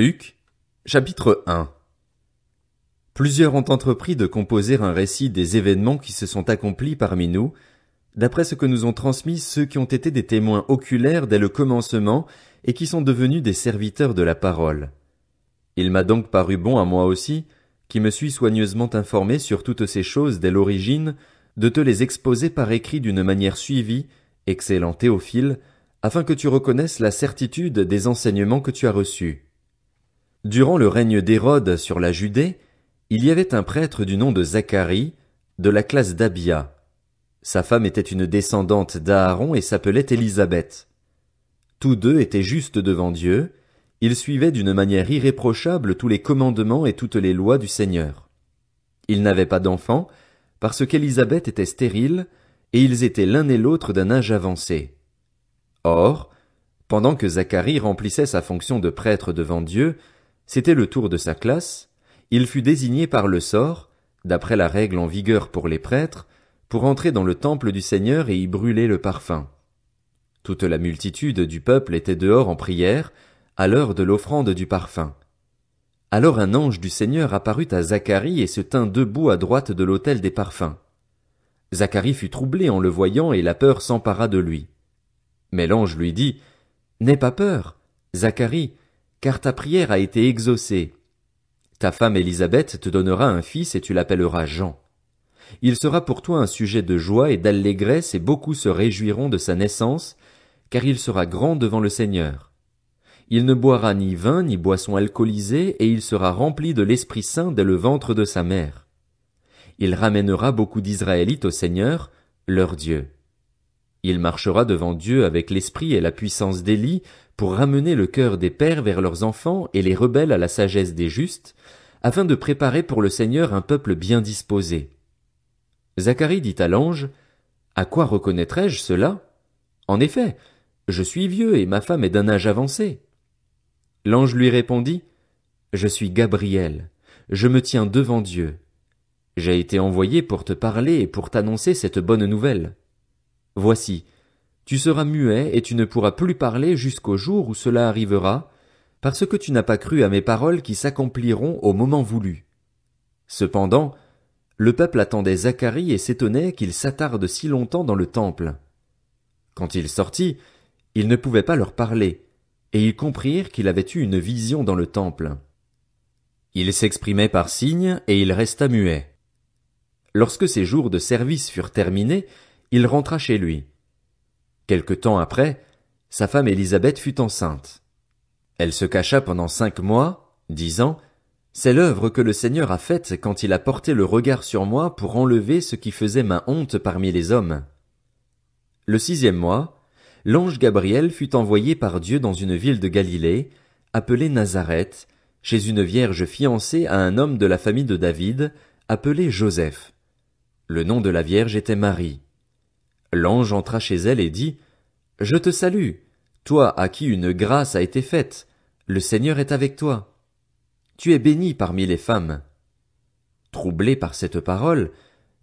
Luc, chapitre 1 Plusieurs ont entrepris de composer un récit des événements qui se sont accomplis parmi nous, d'après ce que nous ont transmis ceux qui ont été des témoins oculaires dès le commencement et qui sont devenus des serviteurs de la parole. Il m'a donc paru bon à moi aussi, qui me suis soigneusement informé sur toutes ces choses dès l'origine, de te les exposer par écrit d'une manière suivie, excellent Théophile, afin que tu reconnaisses la certitude des enseignements que tu as reçus. Durant le règne d'Hérode sur la Judée, il y avait un prêtre du nom de Zacharie, de la classe d'Abia. Sa femme était une descendante d'Aaron et s'appelait Élisabeth. Tous deux étaient justes devant Dieu, ils suivaient d'une manière irréprochable tous les commandements et toutes les lois du Seigneur. Ils n'avaient pas d'enfants, parce qu'Élisabeth était stérile, et ils étaient l'un et l'autre d'un âge avancé. Or, pendant que Zacharie remplissait sa fonction de prêtre devant Dieu, c'était le tour de sa classe, il fut désigné par le sort, d'après la règle en vigueur pour les prêtres, pour entrer dans le temple du Seigneur et y brûler le parfum. Toute la multitude du peuple était dehors en prière, à l'heure de l'offrande du parfum. Alors un ange du Seigneur apparut à Zacharie et se tint debout à droite de l'autel des parfums. Zacharie fut troublé en le voyant et la peur s'empara de lui. Mais l'ange lui dit, N'aie pas peur, Zacharie, car ta prière a été exaucée. Ta femme Élisabeth te donnera un fils et tu l'appelleras Jean. Il sera pour toi un sujet de joie et d'allégresse et beaucoup se réjouiront de sa naissance, car il sera grand devant le Seigneur. Il ne boira ni vin ni boisson alcoolisée et il sera rempli de l'Esprit Saint dès le ventre de sa mère. Il ramènera beaucoup d'Israélites au Seigneur, leur Dieu. Il marchera devant Dieu avec l'esprit et la puissance d'Élie pour ramener le cœur des pères vers leurs enfants et les rebelles à la sagesse des justes, afin de préparer pour le Seigneur un peuple bien disposé. Zacharie dit à l'ange, À quoi reconnaîtrai-je cela? En effet, je suis vieux et ma femme est d'un âge avancé. L'ange lui répondit, Je suis Gabriel, je me tiens devant Dieu. J'ai été envoyé pour te parler et pour t'annoncer cette bonne nouvelle. Voici, tu seras muet et tu ne pourras plus parler jusqu'au jour où cela arrivera, parce que tu n'as pas cru à mes paroles qui s'accompliront au moment voulu. Cependant, le peuple attendait Zacharie et s'étonnait qu'il s'attarde si longtemps dans le temple. Quand il sortit, il ne pouvait pas leur parler, et ils comprirent qu'il avait eu une vision dans le temple. Il s'exprimait par signes, et il resta muet. Lorsque ses jours de service furent terminés, il rentra chez lui. Quelque temps après, sa femme Élisabeth fut enceinte. Elle se cacha pendant cinq mois, disant, C'est l'œuvre que le Seigneur a faite quand il a porté le regard sur moi pour enlever ce qui faisait ma honte parmi les hommes. Le sixième mois, l'ange Gabriel fut envoyé par Dieu dans une ville de Galilée, appelée Nazareth, chez une vierge fiancée à un homme de la famille de David, appelé Joseph. Le nom de la vierge était Marie. L'ange entra chez elle et dit, Je te salue, toi à qui une grâce a été faite, le Seigneur est avec toi. Tu es bénie parmi les femmes. Troublée par cette parole,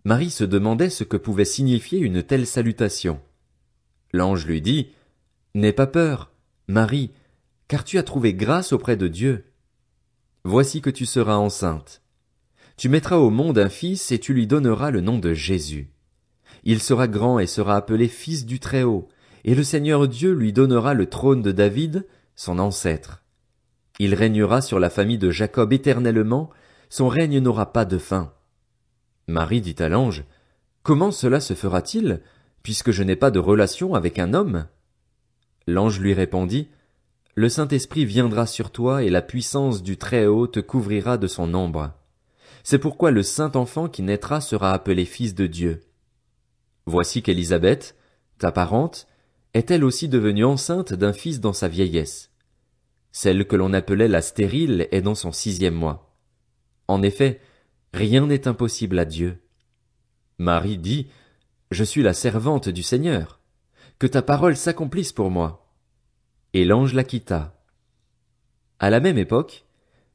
Marie se demandait ce que pouvait signifier une telle salutation. L'ange lui dit, N'aie pas peur, Marie, car tu as trouvé grâce auprès de Dieu. Voici que tu seras enceinte. Tu mettras au monde un fils et tu lui donneras le nom de Jésus. Il sera grand et sera appelé fils du Très-Haut, et le Seigneur Dieu lui donnera le trône de David, son ancêtre. Il régnera sur la famille de Jacob éternellement, son règne n'aura pas de fin. Marie dit à l'ange, Comment cela se fera-t-il, puisque je n'ai pas de relation avec un homme? L'ange lui répondit, Le Saint-Esprit viendra sur toi et la puissance du Très-Haut te couvrira de son ombre. C'est pourquoi le Saint-Enfant qui naîtra sera appelé Fils de Dieu. Voici qu'Élisabeth, ta parente, est elle aussi devenue enceinte d'un fils dans sa vieillesse. Celle que l'on appelait la stérile est dans son sixième mois. En effet, rien n'est impossible à Dieu. Marie dit, Je suis la servante du Seigneur. Que ta parole s'accomplisse pour moi. Et l'ange la quitta. À la même époque,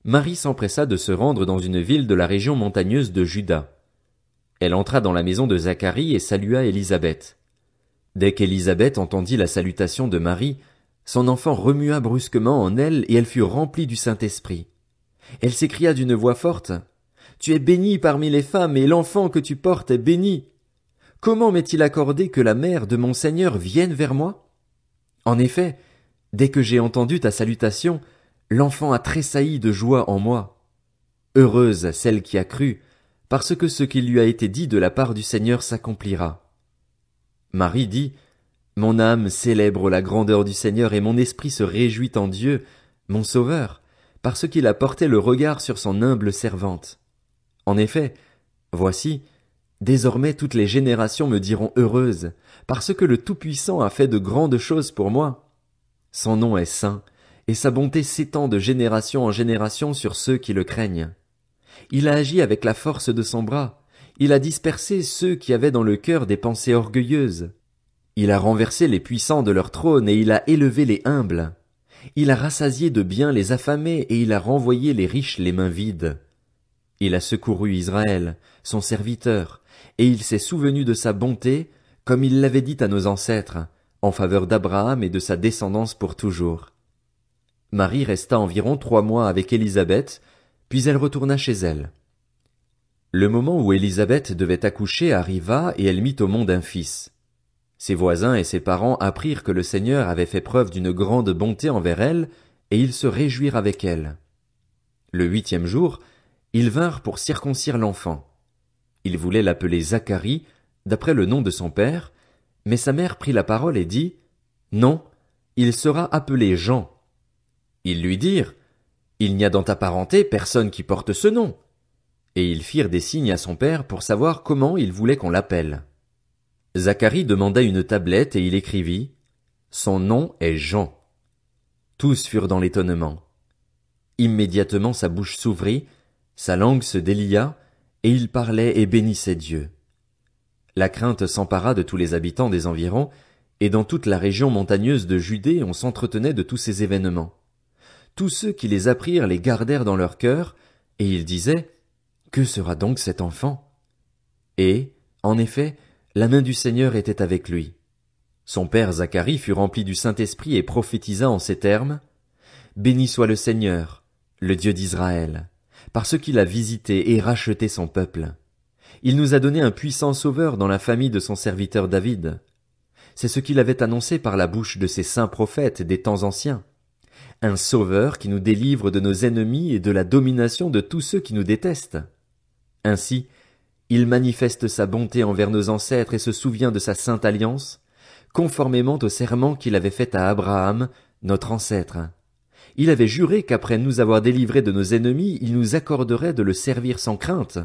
Marie s'empressa de se rendre dans une ville de la région montagneuse de Juda. Elle entra dans la maison de Zacharie et salua Élisabeth. Dès qu'Élisabeth entendit la salutation de Marie, son enfant remua brusquement en elle et elle fut remplie du Saint-Esprit. Elle s'écria d'une voix forte, Tu es bénie parmi les femmes et l'enfant que tu portes est béni. Comment m'est-il accordé que la mère de mon Seigneur vienne vers moi? En effet, dès que j'ai entendu ta salutation, l'enfant a tressailli de joie en moi. Heureuse celle qui a cru, parce que ce qui lui a été dit de la part du Seigneur s'accomplira. Marie dit, Mon âme célèbre la grandeur du Seigneur et mon esprit se réjouit en Dieu, mon Sauveur, parce qu'il a porté le regard sur son humble servante. En effet, voici, désormais toutes les générations me diront heureuse, parce que le Tout-Puissant a fait de grandes choses pour moi. Son nom est saint, et sa bonté s'étend de génération en génération sur ceux qui le craignent. Il a agi avec la force de son bras. Il a dispersé ceux qui avaient dans le cœur des pensées orgueilleuses. Il a renversé les puissants de leur trône et il a élevé les humbles. Il a rassasié de biens les affamés et il a renvoyé les riches les mains vides. Il a secouru Israël, son serviteur, et il s'est souvenu de sa bonté, comme il l'avait dit à nos ancêtres, en faveur d'Abraham et de sa descendance pour toujours. Marie resta environ trois mois avec Élisabeth, puis elle retourna chez elle. Le moment où Élisabeth devait accoucher arriva et elle mit au monde un fils. Ses voisins et ses parents apprirent que le Seigneur avait fait preuve d'une grande bonté envers elle, et ils se réjouirent avec elle. Le huitième jour, ils vinrent pour circoncire l'enfant. Ils voulaient l'appeler Zacharie, d'après le nom de son père, mais sa mère prit la parole et dit, Non, il sera appelé Jean. Ils lui dirent, il n'y a dans ta parenté personne qui porte ce nom. Et ils firent des signes à son père pour savoir comment il voulait qu'on l'appelle. Zacharie demanda une tablette et il écrivit Son nom est Jean. Tous furent dans l'étonnement. Immédiatement sa bouche s'ouvrit, sa langue se délia, et il parlait et bénissait Dieu. La crainte s'empara de tous les habitants des environs, et dans toute la région montagneuse de Judée on s'entretenait de tous ces événements tous ceux qui les apprirent les gardèrent dans leur cœur, et ils disaient, Que sera donc cet enfant? Et, en effet, la main du Seigneur était avec lui. Son père Zacharie fut rempli du Saint-Esprit et prophétisa en ces termes, Béni soit le Seigneur, le Dieu d'Israël, parce qu'il a visité et racheté son peuple. Il nous a donné un puissant sauveur dans la famille de son serviteur David. C'est ce qu'il avait annoncé par la bouche de ses saints prophètes des temps anciens un Sauveur qui nous délivre de nos ennemis et de la domination de tous ceux qui nous détestent. Ainsi, il manifeste sa bonté envers nos ancêtres et se souvient de sa sainte alliance, conformément au serment qu'il avait fait à Abraham, notre ancêtre. Il avait juré qu'après nous avoir délivrés de nos ennemis, il nous accorderait de le servir sans crainte,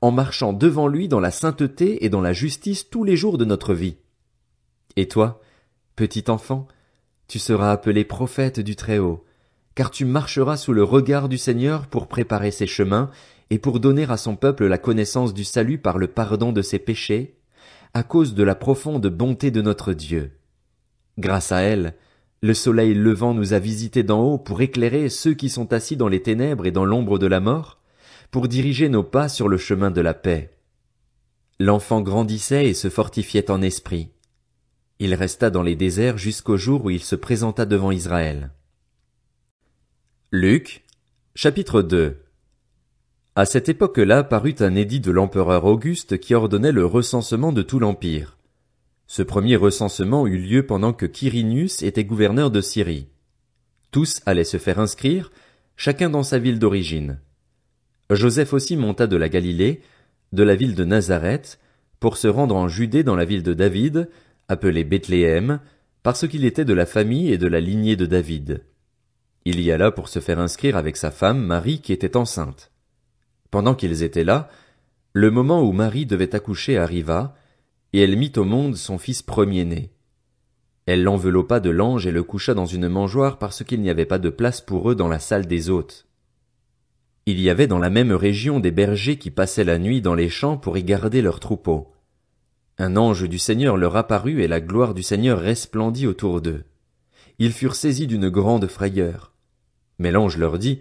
en marchant devant lui dans la sainteté et dans la justice tous les jours de notre vie. Et toi, petit enfant, tu seras appelé prophète du Très-Haut, car tu marcheras sous le regard du Seigneur pour préparer ses chemins et pour donner à son peuple la connaissance du salut par le pardon de ses péchés, à cause de la profonde bonté de notre Dieu. Grâce à elle, le soleil levant nous a visités d'en haut pour éclairer ceux qui sont assis dans les ténèbres et dans l'ombre de la mort, pour diriger nos pas sur le chemin de la paix. L'enfant grandissait et se fortifiait en esprit. Il resta dans les déserts jusqu'au jour où il se présenta devant Israël. Luc, chapitre 2 À cette époque-là parut un édit de l'empereur Auguste qui ordonnait le recensement de tout l'empire. Ce premier recensement eut lieu pendant que Quirinius était gouverneur de Syrie. Tous allaient se faire inscrire, chacun dans sa ville d'origine. Joseph aussi monta de la Galilée, de la ville de Nazareth, pour se rendre en Judée dans la ville de David, appelé Bethléem, parce qu'il était de la famille et de la lignée de David. Il y alla pour se faire inscrire avec sa femme Marie qui était enceinte. Pendant qu'ils étaient là, le moment où Marie devait accoucher arriva, et elle mit au monde son fils premier-né. Elle l'enveloppa de l'ange et le coucha dans une mangeoire parce qu'il n'y avait pas de place pour eux dans la salle des hôtes. Il y avait dans la même région des bergers qui passaient la nuit dans les champs pour y garder leurs troupeaux. Un ange du Seigneur leur apparut et la gloire du Seigneur resplendit autour d'eux. Ils furent saisis d'une grande frayeur. Mais l'ange leur dit,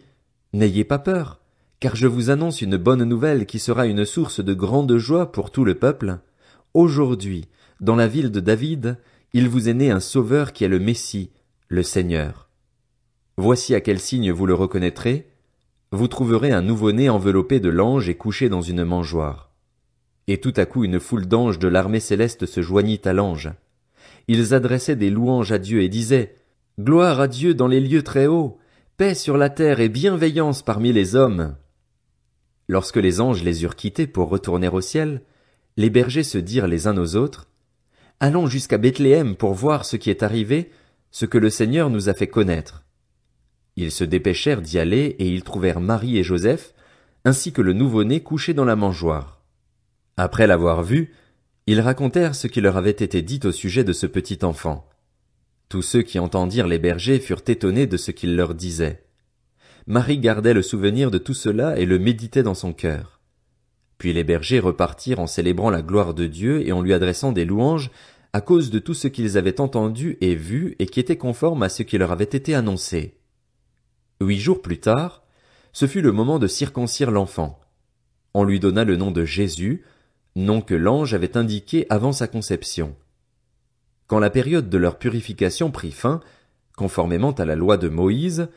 N'ayez pas peur, car je vous annonce une bonne nouvelle qui sera une source de grande joie pour tout le peuple. Aujourd'hui, dans la ville de David, il vous est né un sauveur qui est le Messie, le Seigneur. Voici à quel signe vous le reconnaîtrez. Vous trouverez un nouveau-né enveloppé de l'ange et couché dans une mangeoire. Et tout à coup une foule d'anges de l'armée céleste se joignit à l'ange. Ils adressaient des louanges à Dieu et disaient Gloire à Dieu dans les lieux très hauts, paix sur la terre et bienveillance parmi les hommes. Lorsque les anges les eurent quittés pour retourner au ciel, les bergers se dirent les uns aux autres Allons jusqu'à Bethléem pour voir ce qui est arrivé, ce que le Seigneur nous a fait connaître. Ils se dépêchèrent d'y aller et ils trouvèrent Marie et Joseph, ainsi que le nouveau-né couché dans la mangeoire. Après l'avoir vu, ils racontèrent ce qui leur avait été dit au sujet de ce petit enfant. Tous ceux qui entendirent les bergers furent étonnés de ce qu'il leur disait. Marie gardait le souvenir de tout cela et le méditait dans son cœur. Puis les bergers repartirent en célébrant la gloire de Dieu et en lui adressant des louanges à cause de tout ce qu'ils avaient entendu et vu et qui était conforme à ce qui leur avait été annoncé. Huit jours plus tard, ce fut le moment de circoncire l'enfant. On lui donna le nom de Jésus, nom que l'ange avait indiqué avant sa conception. Quand la période de leur purification prit fin, conformément à la loi de Moïse,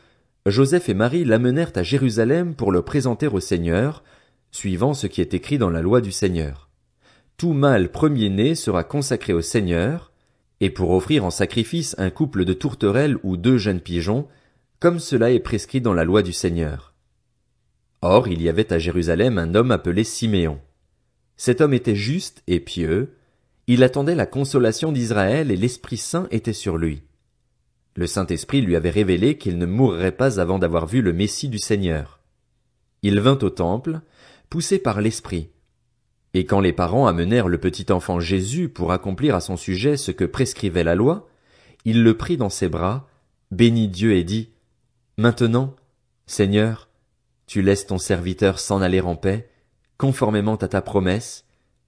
Joseph et Marie l'amenèrent à Jérusalem pour le présenter au Seigneur, suivant ce qui est écrit dans la loi du Seigneur. Tout mâle premier-né sera consacré au Seigneur, et pour offrir en sacrifice un couple de tourterelles ou deux jeunes pigeons, comme cela est prescrit dans la loi du Seigneur. Or il y avait à Jérusalem un homme appelé Siméon. Cet homme était juste et pieux, il attendait la consolation d'Israël et l'Esprit Saint était sur lui. Le Saint-Esprit lui avait révélé qu'il ne mourrait pas avant d'avoir vu le Messie du Seigneur. Il vint au temple, poussé par l'Esprit. Et quand les parents amenèrent le petit enfant Jésus pour accomplir à son sujet ce que prescrivait la loi, il le prit dans ses bras, bénit Dieu et dit, Maintenant, Seigneur, tu laisses ton serviteur s'en aller en paix, conformément à ta promesse,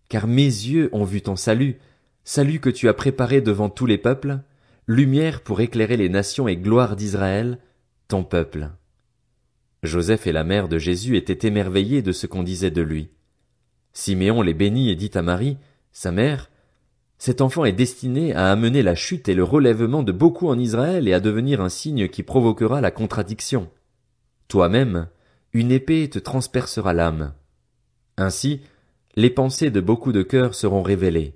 car mes yeux ont vu ton salut, salut que tu as préparé devant tous les peuples, lumière pour éclairer les nations et gloire d'Israël, ton peuple. Joseph et la mère de Jésus étaient émerveillés de ce qu'on disait de lui. Siméon les bénit et dit à Marie, sa mère, Cet enfant est destiné à amener la chute et le relèvement de beaucoup en Israël et à devenir un signe qui provoquera la contradiction. Toi-même, une épée te transpercera l'âme. Ainsi, les pensées de beaucoup de cœurs seront révélées.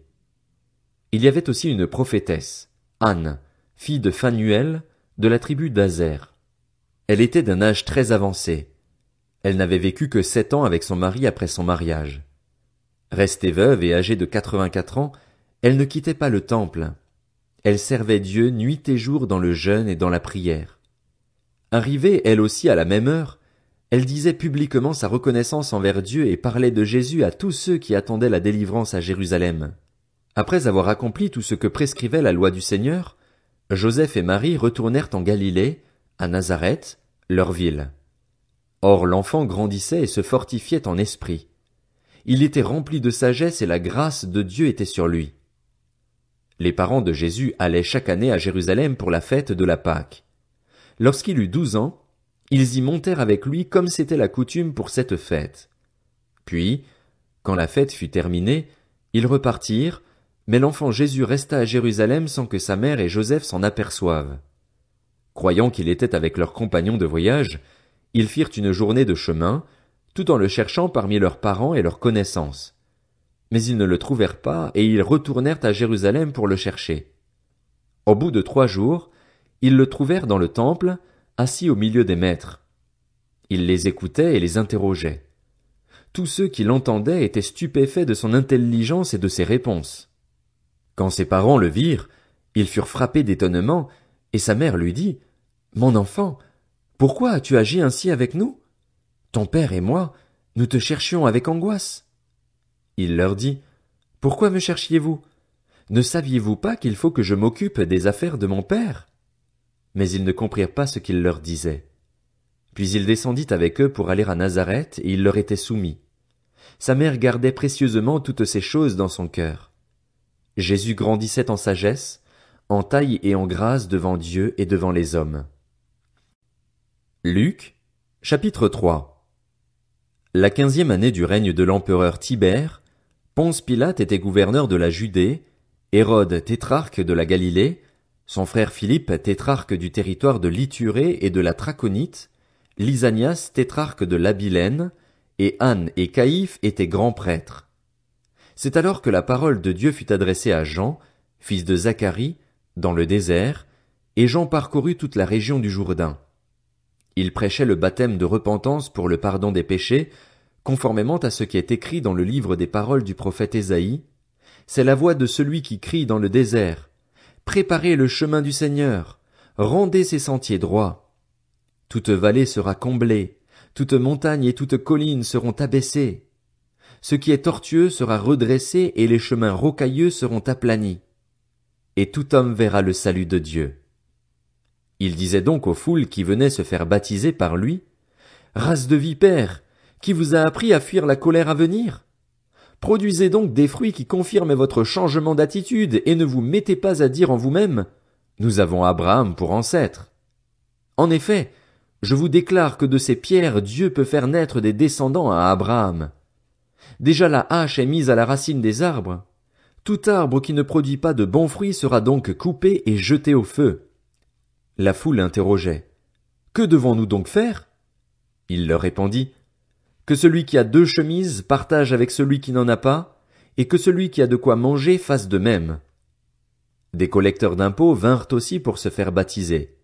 Il y avait aussi une prophétesse, Anne, fille de Phanuel, de la tribu d'Azer. Elle était d'un âge très avancé. Elle n'avait vécu que sept ans avec son mari après son mariage. Restée veuve et âgée de quatre-vingt-quatre ans, elle ne quittait pas le temple. Elle servait Dieu nuit et jour dans le jeûne et dans la prière. Arrivée elle aussi à la même heure, elle disait publiquement sa reconnaissance envers Dieu et parlait de Jésus à tous ceux qui attendaient la délivrance à Jérusalem. Après avoir accompli tout ce que prescrivait la loi du Seigneur, Joseph et Marie retournèrent en Galilée, à Nazareth, leur ville. Or l'enfant grandissait et se fortifiait en esprit. Il était rempli de sagesse et la grâce de Dieu était sur lui. Les parents de Jésus allaient chaque année à Jérusalem pour la fête de la Pâque. Lorsqu'il eut douze ans, ils y montèrent avec lui comme c'était la coutume pour cette fête. Puis, quand la fête fut terminée, ils repartirent, mais l'enfant Jésus resta à Jérusalem sans que sa mère et Joseph s'en aperçoivent. Croyant qu'il était avec leurs compagnons de voyage, ils firent une journée de chemin, tout en le cherchant parmi leurs parents et leurs connaissances. Mais ils ne le trouvèrent pas, et ils retournèrent à Jérusalem pour le chercher. Au bout de trois jours, ils le trouvèrent dans le temple, assis au milieu des maîtres. Il les écoutait et les interrogeait. Tous ceux qui l'entendaient étaient stupéfaits de son intelligence et de ses réponses. Quand ses parents le virent, ils furent frappés d'étonnement, et sa mère lui dit, Mon enfant, pourquoi as-tu agi ainsi avec nous? Ton père et moi, nous te cherchions avec angoisse. Il leur dit, Pourquoi me cherchiez-vous? Ne saviez-vous pas qu'il faut que je m'occupe des affaires de mon père? mais ils ne comprirent pas ce qu'il leur disait. Puis il descendit avec eux pour aller à Nazareth, et il leur était soumis. Sa mère gardait précieusement toutes ces choses dans son cœur. Jésus grandissait en sagesse, en taille et en grâce devant Dieu et devant les hommes. Luc, chapitre 3 La quinzième année du règne de l'empereur Tibère, Ponce Pilate était gouverneur de la Judée, Hérode tétrarque de la Galilée, son frère Philippe, tétrarque du territoire de l'Iturée et de la Traconite, Lysanias, tétrarque de l'Abilène, et Anne et Caïphe étaient grands prêtres. C'est alors que la parole de Dieu fut adressée à Jean, fils de Zacharie, dans le désert, et Jean parcourut toute la région du Jourdain. Il prêchait le baptême de repentance pour le pardon des péchés, conformément à ce qui est écrit dans le livre des paroles du prophète Ésaïe. C'est la voix de celui qui crie dans le désert. Préparez le chemin du Seigneur, rendez ses sentiers droits. Toute vallée sera comblée, toute montagne et toute colline seront abaissées. Ce qui est tortueux sera redressé et les chemins rocailleux seront aplanis. Et tout homme verra le salut de Dieu. Il disait donc aux foules qui venaient se faire baptiser par lui, Race de vipères, qui vous a appris à fuir la colère à venir? Produisez donc des fruits qui confirment votre changement d'attitude et ne vous mettez pas à dire en vous-même Nous avons Abraham pour ancêtre. En effet, je vous déclare que de ces pierres Dieu peut faire naître des descendants à Abraham. Déjà la hache est mise à la racine des arbres. Tout arbre qui ne produit pas de bons fruits sera donc coupé et jeté au feu. La foule interrogeait. Que devons nous donc faire? Il leur répondit que celui qui a deux chemises partage avec celui qui n'en a pas, et que celui qui a de quoi manger fasse de même. Des collecteurs d'impôts vinrent aussi pour se faire baptiser.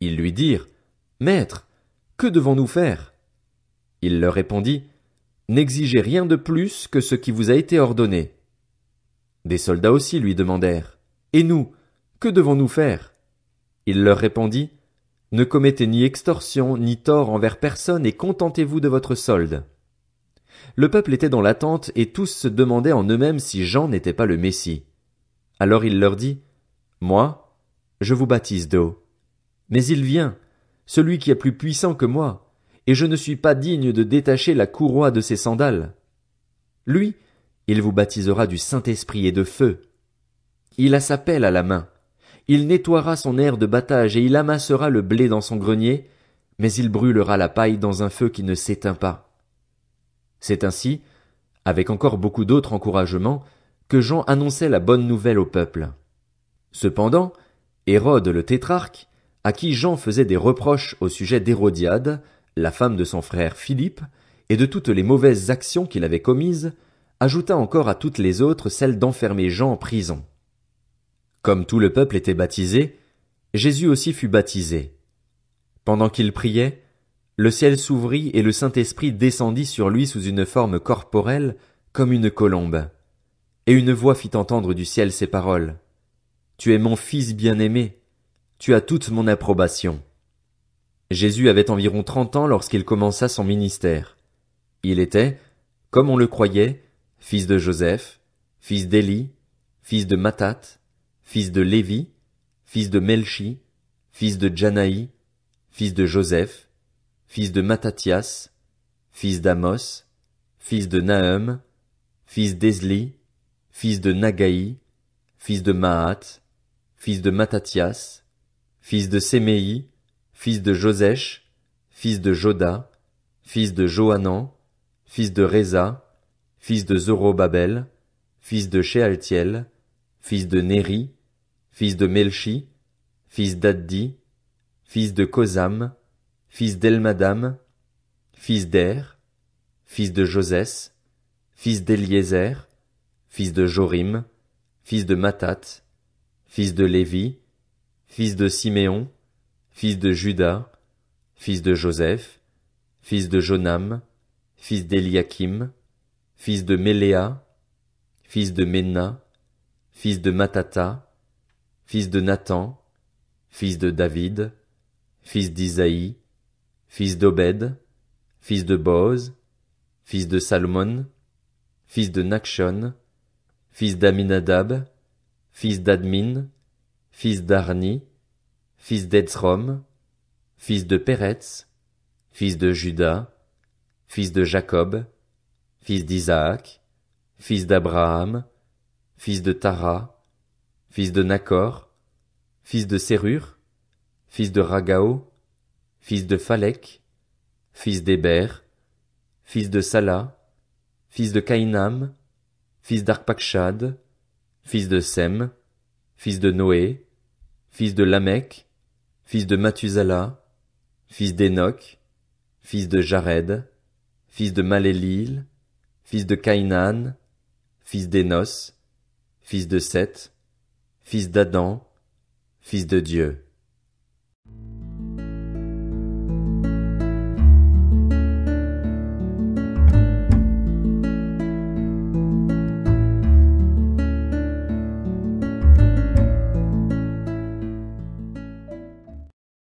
Ils lui dirent, Maître, que devons-nous faire? Il leur répondit, N'exigez rien de plus que ce qui vous a été ordonné. Des soldats aussi lui demandèrent, Et nous, que devons-nous faire? Il leur répondit, ne commettez ni extorsion, ni tort envers personne, et contentez-vous de votre solde. Le peuple était dans l'attente, et tous se demandaient en eux-mêmes si Jean n'était pas le Messie. Alors il leur dit, Moi, je vous baptise d'eau. Mais il vient, celui qui est plus puissant que moi, et je ne suis pas digne de détacher la courroie de ses sandales. Lui, il vous baptisera du Saint-Esprit et de feu. Il a sa pelle à la main, il nettoiera son air de battage et il amassera le blé dans son grenier, mais il brûlera la paille dans un feu qui ne s'éteint pas. C'est ainsi, avec encore beaucoup d'autres encouragements, que Jean annonçait la bonne nouvelle au peuple. Cependant, Hérode le tétrarque, à qui Jean faisait des reproches au sujet d'Hérodiade, la femme de son frère Philippe, et de toutes les mauvaises actions qu'il avait commises, ajouta encore à toutes les autres celle d'enfermer Jean en prison. Comme tout le peuple était baptisé, Jésus aussi fut baptisé. Pendant qu'il priait, le ciel s'ouvrit et le Saint-Esprit descendit sur lui sous une forme corporelle comme une colombe. Et une voix fit entendre du ciel ces paroles. Tu es mon fils bien-aimé, tu as toute mon approbation. Jésus avait environ trente ans lorsqu'il commença son ministère. Il était, comme on le croyait, fils de Joseph, fils d'Élie, fils de Matat, fils de Lévi, fils de Melchi, fils de Janaï, fils de Joseph, fils de Matathias, fils d'Amos, fils de Nahum, fils d'Ezli, fils de Nagaï, fils de Mahat, fils de Matathias, fils de Séméi, fils de Josèche, fils de Joda, fils de Johanan, fils de Reza, fils de Zorobabel, fils de Shealtiel, fils de Néri, fils de Melchi, fils d'Addi, fils de Kozam, fils d'Elmadam, fils d'Er, fils de Josès, fils d'Eliézer, fils de Jorim, fils de Matat, fils de Lévi, fils de Siméon, fils de Judas, fils de Joseph, fils de Jonam, fils d'Eliakim, fils de Méléa, fils de menna fils de Matata, fils de Nathan, fils de David, fils d'Isaïe, fils d'Obed, fils de Boz, fils de Salomon, fils de Nakshon, fils d'Aminadab, fils d'Admin, fils d'Arni, fils d'Etsrom, fils de Peretz, fils de Judas, fils de Jacob, fils d'Isaac, fils d'Abraham, fils de Tara, fils de Nacor, fils de Serur, fils de Ragao, fils de Phalek, fils d'Héber, fils de Salah, fils de Kainam, fils d'Arpakshad, fils de Sem, fils de Noé, fils de Lamech, fils de Mathusala, fils d'Enoch, fils de Jared, fils de Malélil, fils de Kainan, fils d'Enos, fils de Seth, fils d'Adam, fils de Dieu.